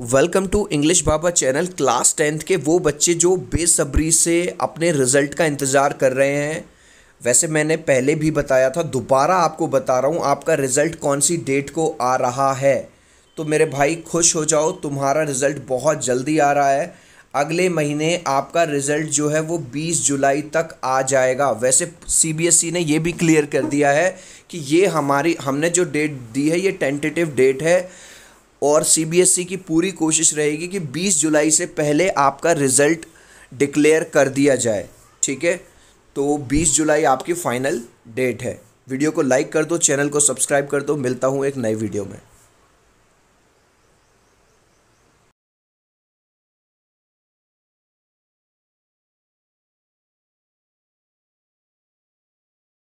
welcome to English Baba channel class tenth के वो बच्चे जो बेसब्री से अपने रिज़ल्ट का इंतज़ार कर रहे हैं वैसे मैंने पहले भी बताया था दोबारा आपको बता रहा हूँ आपका रिज़ल्ट कौन सी डेट को आ रहा है तो मेरे भाई खुश हो जाओ तुम्हारा रिज़ल्ट बहुत जल्दी आ रहा है अगले महीने आपका रिज़ल्ट जो है वो 20 जुलाई तक आ जाएगा वैसे सीबीएसई e ने ये भी क्लियर कर दिया है कि ये हमारी हमने जो डेट दी है ये टेंटेटिव डेट है और सीबीएसई e की पूरी कोशिश रहेगी कि 20 जुलाई से पहले आपका रिज़ल्ट डिक्लेयर कर दिया जाए ठीक है तो 20 जुलाई आपकी फ़ाइनल डेट है वीडियो को लाइक कर दो चैनल को सब्सक्राइब कर दो मिलता हूँ एक नई वीडियो में